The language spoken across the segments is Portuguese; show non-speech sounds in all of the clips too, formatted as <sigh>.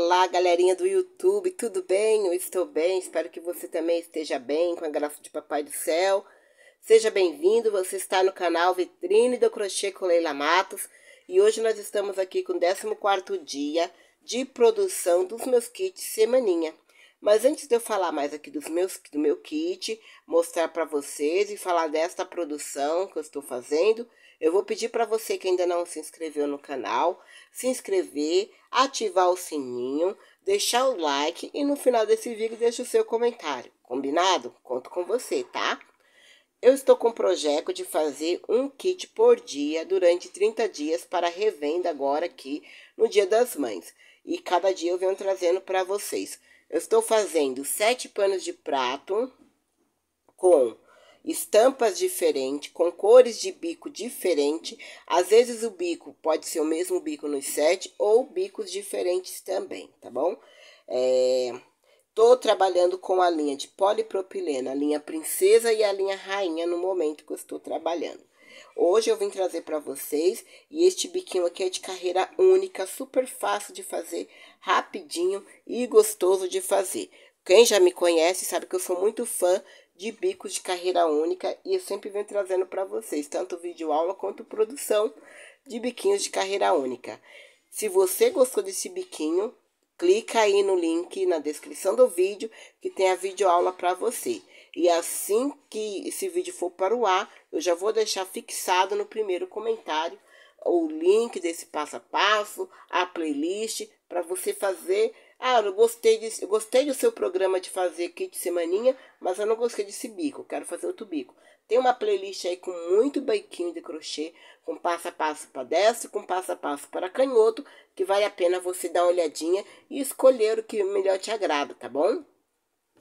Olá, galerinha do YouTube, tudo bem? Eu estou bem, espero que você também esteja bem, com a graça de Papai do Céu. Seja bem-vindo, você está no canal Vitrine do Crochê com Leila Matos e hoje nós estamos aqui com o 14º dia de produção dos meus kits semaninha. Mas antes de eu falar mais aqui dos meus, do meu kit, mostrar para vocês e falar desta produção que eu estou fazendo, eu vou pedir para você que ainda não se inscreveu no canal, se inscrever, ativar o sininho, deixar o like e no final desse vídeo deixa o seu comentário. Combinado? Conto com você, tá? Eu estou com o um projeto de fazer um kit por dia durante 30 dias para revenda agora aqui no Dia das Mães. E cada dia eu venho trazendo para vocês. Eu estou fazendo sete panos de prato com estampas diferentes, com cores de bico diferente. Às vezes o bico pode ser o mesmo bico nos sete ou bicos diferentes também, tá bom? É, tô trabalhando com a linha de polipropileno, a linha princesa e a linha rainha no momento que eu estou trabalhando. Hoje eu vim trazer para vocês e este biquinho aqui é de carreira única, super fácil de fazer, rapidinho e gostoso de fazer. Quem já me conhece sabe que eu sou muito fã de bicos de carreira única e eu sempre venho trazendo para vocês tanto vídeo aula quanto produção de biquinhos de carreira única. Se você gostou desse biquinho, clica aí no link na descrição do vídeo que tem a vídeo aula para você. E assim que esse vídeo for para o ar, eu já vou deixar fixado no primeiro comentário o link desse passo a passo, a playlist, para você fazer. Ah, eu gostei, de, eu gostei do seu programa de fazer kit semaninha, mas eu não gostei desse bico, quero fazer outro bico. Tem uma playlist aí com muito biquinho de crochê, com passo a passo para destro, com passo a passo para canhoto, que vale a pena você dar uma olhadinha e escolher o que melhor te agrada, tá bom?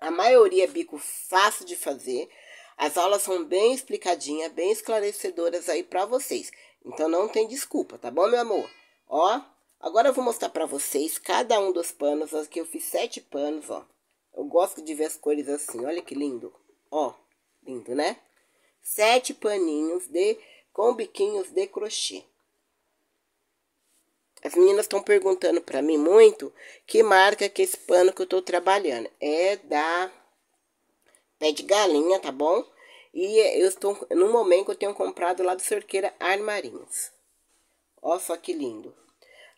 A maioria é bico fácil de fazer. As aulas são bem explicadinhas, bem esclarecedoras aí para vocês. Então não tem desculpa, tá bom, meu amor? Ó, Agora eu vou mostrar para vocês cada um dos panos. Aqui eu fiz sete panos, ó. Eu gosto de ver as cores assim, olha que lindo. Ó, lindo, né? Sete paninhos de com biquinhos de crochê. As meninas estão perguntando para mim muito que marca que esse pano que eu tô trabalhando. É da pé de galinha, tá bom? E eu estou, no momento, eu tenho comprado lá do Cerqueira Armarinhos. Ó só que lindo.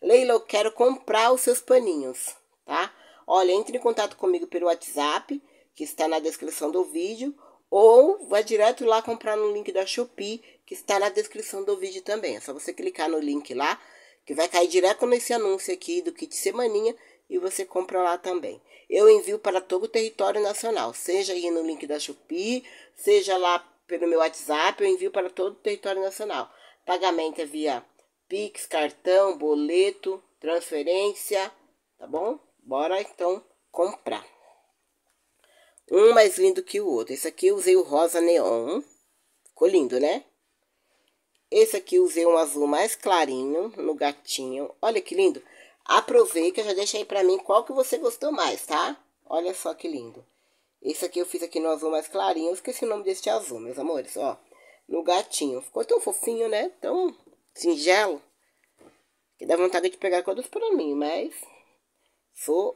Leila, eu quero comprar os seus paninhos, tá? Olha, entre em contato comigo pelo WhatsApp, que está na descrição do vídeo, ou vai direto lá comprar no link da Shopee, que está na descrição do vídeo também. É só você clicar no link lá, que vai cair direto nesse anúncio aqui do kit semaninha e você compra lá também. Eu envio para todo o território nacional, seja aí no link da Shopee, seja lá pelo meu WhatsApp, eu envio para todo o território nacional. Pagamento é via Pix, cartão, boleto, transferência, tá bom? Bora então comprar. Um mais lindo que o outro. Esse aqui eu usei o rosa neon. Ficou lindo, né? Esse aqui usei um azul mais clarinho no gatinho. Olha que lindo. Aproveita, já deixa aí pra mim qual que você gostou mais, tá? Olha só que lindo. Esse aqui eu fiz aqui no azul mais clarinho. Eu esqueci o nome deste azul, meus amores, ó. No gatinho. Ficou tão fofinho, né? Tão singelo, que dá vontade de pegar coisas para mim, mas sou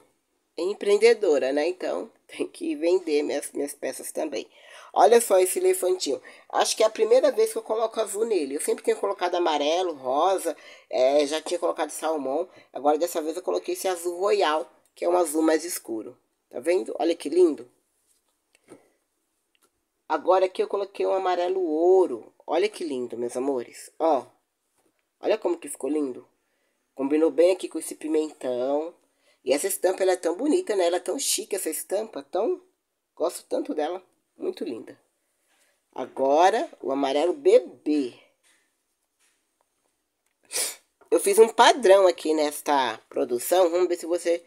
empreendedora, né? Então <laughs> tem que vender minhas, minhas peças também. Olha só esse elefantinho. Acho que é a primeira vez que eu coloco azul nele. Eu sempre tinha colocado amarelo, rosa, é, já tinha colocado salmão. Agora dessa vez eu coloquei esse azul royal, que é um azul mais escuro. Tá vendo? Olha que lindo. Agora aqui eu coloquei um amarelo ouro. Olha que lindo, meus amores. Ó. Olha como que ficou lindo. Combinou bem aqui com esse pimentão. E essa estampa, ela é tão bonita, né? Ela é tão chique, essa estampa, tão... Gosto tanto dela. Muito linda. Agora, o amarelo bebê. Eu fiz um padrão aqui nesta produção. Vamos ver se você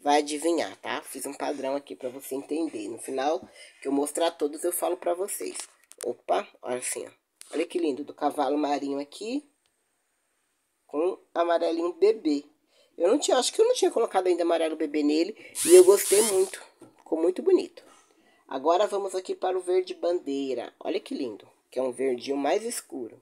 vai adivinhar, tá? Fiz um padrão aqui para você entender. No final, que eu mostrar todos, eu falo para vocês. Opa, olha assim, ó. Olha que lindo, do cavalo marinho aqui com amarelinho bebê. Eu não tinha, acho que eu não tinha colocado ainda amarelo bebê nele e eu gostei muito. Ficou muito bonito. Agora vamos aqui para o verde bandeira. Olha que lindo, que é um verdinho mais escuro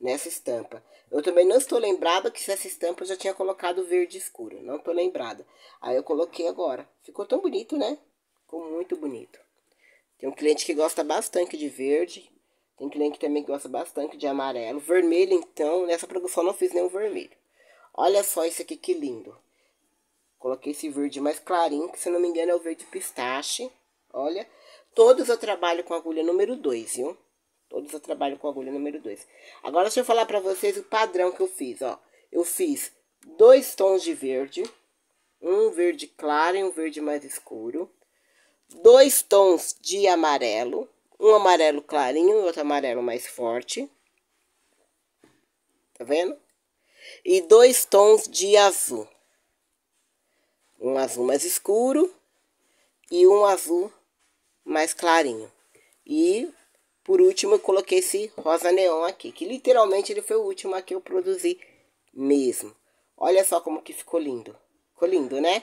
nessa estampa. Eu também não estou lembrada que essa estampa eu já tinha colocado verde escuro. Não estou lembrada. Aí eu coloquei agora. Ficou tão bonito, né? Ficou muito bonito. Tem um cliente que gosta bastante de verde. Tem cliente também que gosta bastante de amarelo. Vermelho, então, nessa produção não fiz nenhum vermelho. Olha só esse aqui, que lindo. Coloquei esse verde mais clarinho, que se não me engano é o verde pistache. Olha, todos eu trabalho com agulha número 2, viu? Todos eu trabalho com agulha número 2. Agora deixa eu falar pra vocês o padrão que eu fiz, ó. Eu fiz dois tons de verde, um verde claro e um verde mais escuro. Dois tons de amarelo um amarelo clarinho e outro amarelo mais forte. Tá vendo? E dois tons de azul. Um azul mais escuro e um azul mais clarinho. E por último eu coloquei esse rosa neon aqui, que literalmente ele foi o último aqui que eu produzi mesmo. Olha só como que ficou lindo. Ficou lindo, né?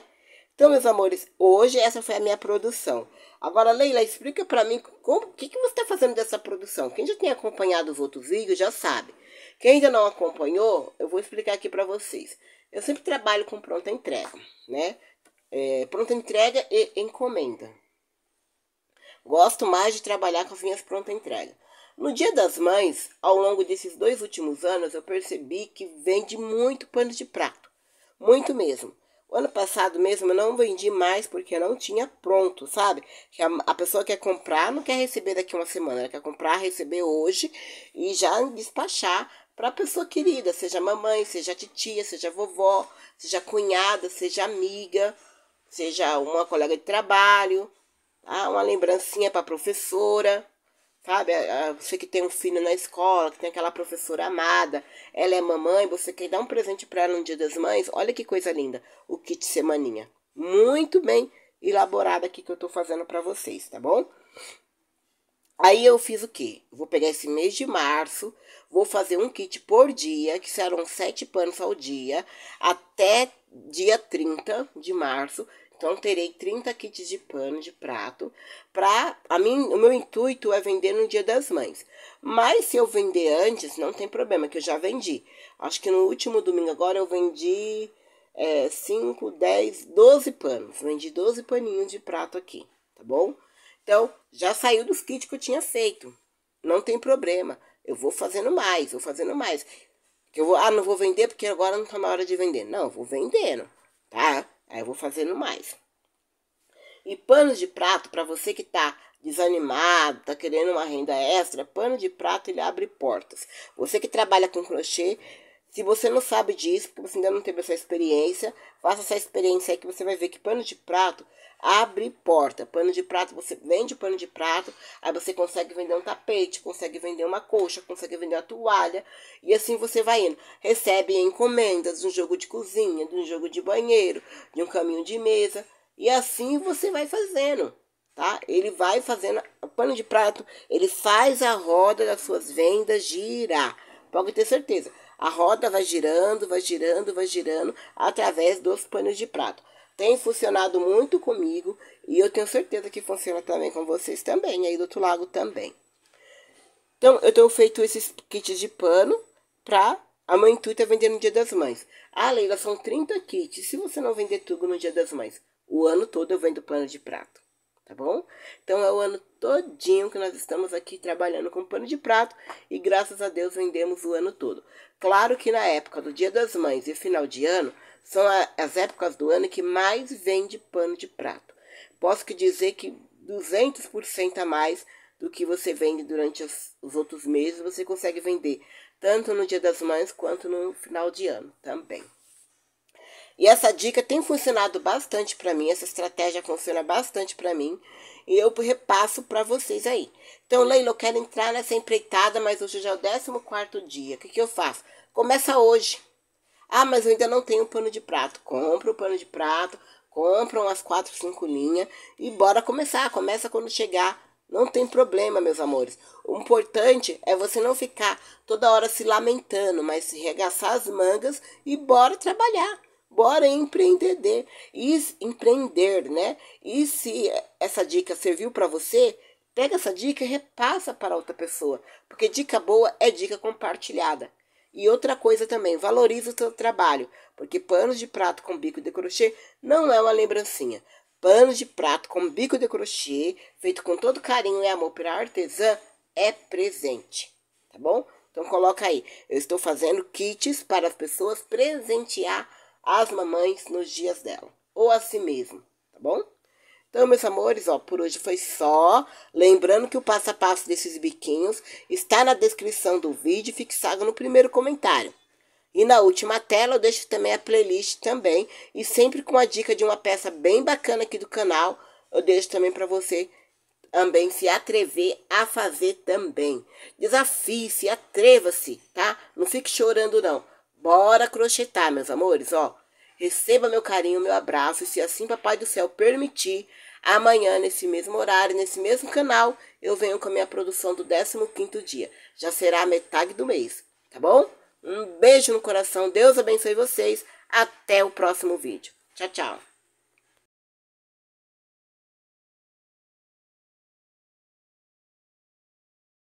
Então, meus amores, hoje essa foi a minha produção. Agora, Leila, explica para mim o que, que você está fazendo dessa produção. Quem já tem acompanhado os outros vídeos já sabe. Quem ainda não acompanhou, eu vou explicar aqui para vocês. Eu sempre trabalho com pronta entrega, né? É, pronta entrega e encomenda. Gosto mais de trabalhar com as minhas pronta entrega. No Dia das Mães, ao longo desses dois últimos anos, eu percebi que vende muito pano de prato. Muito mesmo. O ano passado mesmo eu não vendi mais porque eu não tinha pronto, sabe? Que a, a, pessoa quer comprar, não quer receber daqui uma semana, ela quer comprar, receber hoje e já despachar para a pessoa querida, seja mamãe, seja titia, seja vovó, seja cunhada, seja amiga, seja uma colega de trabalho, tá? uma lembrancinha para professora. Sabe, você que tem um filho na escola, que tem aquela professora amada, ela é mamãe, você quer dar um presente para ela no Dia das Mães, olha que coisa linda, o kit semaninha. Muito bem elaborado aqui que eu estou fazendo para vocês, tá bom? Aí eu fiz o quê? Vou pegar esse mês de março, vou fazer um kit por dia, que serão sete panos ao dia, até dia 30 de março, então terei 30 kits de pano de prato para a mim, o meu intuito é vender no Dia das Mães. Mas se eu vender antes, não tem problema, que eu já vendi. Acho que no último domingo agora eu vendi 5, 10, 12 panos. Vendi 12 paninhos de prato aqui, tá bom? Então, já saiu dos kits que eu tinha feito. Não tem problema. Eu vou fazendo mais, vou fazendo mais. Eu vou, ah, não vou vender porque agora não tá na hora de vender. Não, vou vendendo, tá? Aí eu vou fazendo mais. E panos de prato, para você que está desanimado, está querendo uma renda extra, pano de prato ele abre portas. Você que trabalha com crochê, se você não sabe disso, porque você ainda não teve essa experiência, faça essa experiência aí que você vai ver que pano de prato abre porta. Pano de prato, você vende pano de prato, aí você consegue vender um tapete, consegue vender uma coxa, consegue vender uma toalha, e assim você vai indo. Recebe encomendas de um jogo de cozinha, de um jogo de banheiro, de um caminho de mesa, e assim você vai fazendo tá? Ele vai fazendo o pano de prato, ele faz a roda das suas vendas girar. Pode ter certeza. A roda vai girando, vai girando, vai girando através dos panos de prato. Tem funcionado muito comigo e eu tenho certeza que funciona também com vocês também, aí do outro lado também. Então, eu tenho feito esses kits de pano para a mãe intuito tá vender no Dia das Mães. Ah, Leila, são 30 kits. Se você não vender tudo no Dia das Mães, o ano todo eu vendo pano de prato, tá bom? Então é o ano todinho que nós estamos aqui trabalhando com pano de prato e graças a Deus vendemos o ano todo. Claro que na época do Dia das Mães e final de ano são as épocas do ano que mais vende pano de prato. Posso que dizer que 200% a mais do que você vende durante os outros meses você consegue vender tanto no Dia das Mães quanto no final de ano também. E essa dica tem funcionado bastante para mim, essa estratégia funciona bastante para mim e eu repasso para vocês aí. Então, Leila, eu quero entrar nessa empreitada, mas hoje já é o 14 dia. O que, que eu faço? Começa hoje. Ah, mas eu ainda não tenho pano de prato. Compra o pano de prato, compra umas 4, 5 linhas e bora começar. Começa quando chegar. Não tem problema, meus amores. O importante é você não ficar toda hora se lamentando, mas se regaçar as mangas e bora trabalhar bora empreender, e empreender, né? E se essa dica serviu para você, pega essa dica e repassa para outra pessoa, porque dica boa é dica compartilhada. E outra coisa também, valoriza o seu trabalho, porque panos de prato com bico de crochê não é uma lembrancinha. Panos de prato com bico de crochê, feito com todo carinho e amor pela artesã, é presente, tá bom? Então coloca aí, eu estou fazendo kits para as pessoas presentear às mamães nos dias dela, ou a si mesmo, tá bom? Então, meus amores, ó, por hoje foi só. Lembrando que o passo a passo desses biquinhos está na descrição do vídeo fixado no primeiro comentário. E na última tela eu deixo também a playlist também e sempre com a dica de uma peça bem bacana aqui do canal, eu deixo também para você também se atrever a fazer também. Desafie-se, atreva-se, tá? Não fique chorando não. Bora crochetar, meus amores, ó. Receba meu carinho, meu abraço, e se assim Papai do Céu permitir, amanhã, nesse mesmo horário, nesse mesmo canal, eu venho com a minha produção do 15º dia. Já será a metade do mês, tá bom? Um beijo no coração, Deus abençoe vocês, até o próximo vídeo. Tchau, tchau.